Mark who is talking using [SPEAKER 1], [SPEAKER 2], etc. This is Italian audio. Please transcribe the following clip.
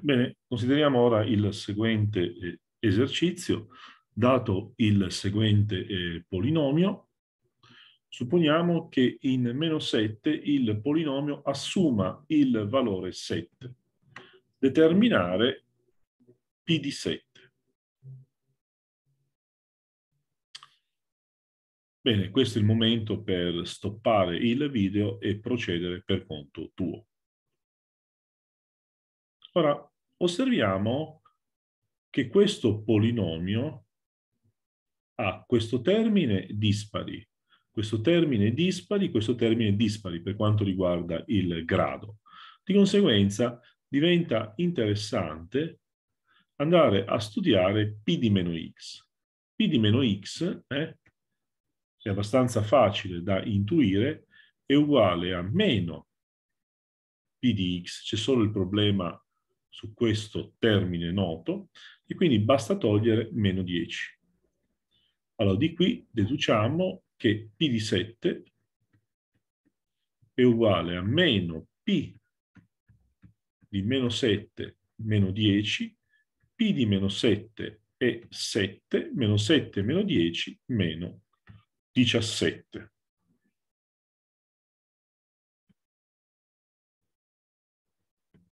[SPEAKER 1] Bene, consideriamo ora il seguente eh, esercizio. Dato il seguente eh, polinomio, supponiamo che in meno 7 il polinomio assuma il valore 7. Determinare P di 7. Bene, questo è il momento per stoppare il video e procedere per conto tuo. Ora, osserviamo che questo polinomio ha questo termine dispari, questo termine dispari, questo termine dispari per quanto riguarda il grado. Di conseguenza diventa interessante andare a studiare p di meno x. p di meno x eh, è abbastanza facile da intuire, è uguale a meno p di x, c'è solo il problema su questo termine noto e quindi basta togliere meno 10. Allora di qui deduciamo che P di 7 è uguale a meno P di meno 7 meno 10, P di meno 7 è 7, meno 7 meno 10 meno 17.